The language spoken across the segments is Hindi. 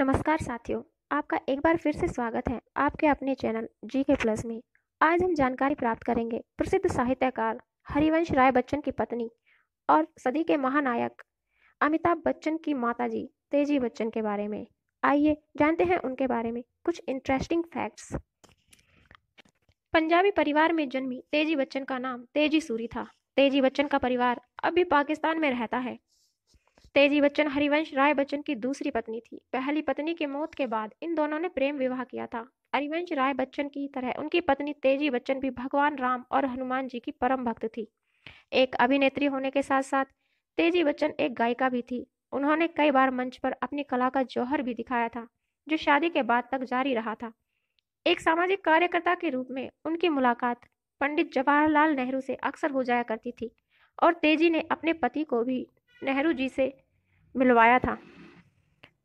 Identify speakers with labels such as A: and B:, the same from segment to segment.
A: नमस्कार साथियों आपका एक बार फिर से स्वागत है आपके अपने चैनल जी के प्लस में आज हम जानकारी प्राप्त करेंगे प्रसिद्ध साहित्यकार हरिवंश राय बच्चन की पत्नी और सदी के महानायक अमिताभ बच्चन की माताजी तेजी बच्चन के बारे में आइए जानते हैं उनके बारे में कुछ इंटरेस्टिंग फैक्ट्स पंजाबी परिवार में जन्मी तेजी बच्चन का नाम तेजी सूरी था तेजी बच्चन का परिवार अब भी पाकिस्तान में रहता है तेजी बच्चन हरिवंश राय बच्चन की दूसरी पत्नी थी पहली पत्नी की मौत के बाद इन दोनों ने प्रेम विवाह किया था हरिवंश राय बच्चन की तरह उनकी पत्नी तेजी बच्चन भी भगवान राम और हनुमान जी की परम भक्त थी एक अभिनेत्री होने के साथ साथ तेजी बच्चन एक गायिका भी थी उन्होंने कई बार मंच पर अपनी कला का जौहर भी दिखाया था जो शादी के बाद तक जारी रहा था एक सामाजिक कार्यकर्ता के रूप में उनकी मुलाकात पंडित जवाहरलाल नेहरू से अक्सर हो जाया करती थी और तेजी ने अपने पति को भी नेहरू जी से मिलवाया था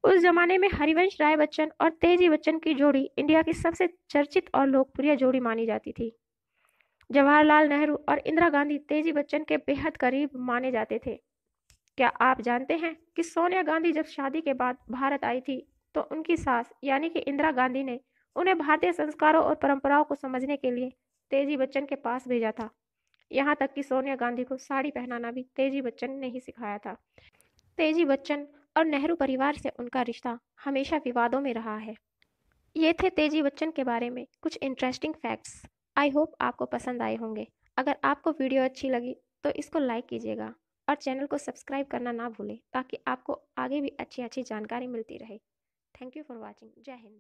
A: उस जमाने में हरिवंश राय बच्चन और तेजी बच्चन की जोड़ी इंडिया की सबसे चर्चित और लोकप्रिय जोड़ी मानी जाती थी जवाहरलाल नेहरू और इंदिरा गांधी तेजी बच्चन के बेहद करीब माने जाते थे क्या आप जानते हैं कि सोनिया गांधी जब शादी के बाद भारत आई थी तो उनकी सास यानी कि इंदिरा गांधी ने उन्हें भारतीय संस्कारों और परंपराओं को समझने के लिए तेजी बच्चन के पास भेजा था यहाँ तक कि सोनिया गांधी को साड़ी पहनाना भी तेजी बच्चन ने ही सिखाया था तेजी बच्चन और नेहरू परिवार से उनका रिश्ता हमेशा विवादों में रहा है ये थे तेजी बच्चन के बारे में कुछ इंटरेस्टिंग फैक्ट्स आई होप आपको पसंद आए होंगे अगर आपको वीडियो अच्छी लगी तो इसको लाइक कीजिएगा और चैनल को सब्सक्राइब करना ना भूलें ताकि आपको आगे भी अच्छी अच्छी जानकारी मिलती रहे थैंक यू फॉर वॉचिंग जय हिंद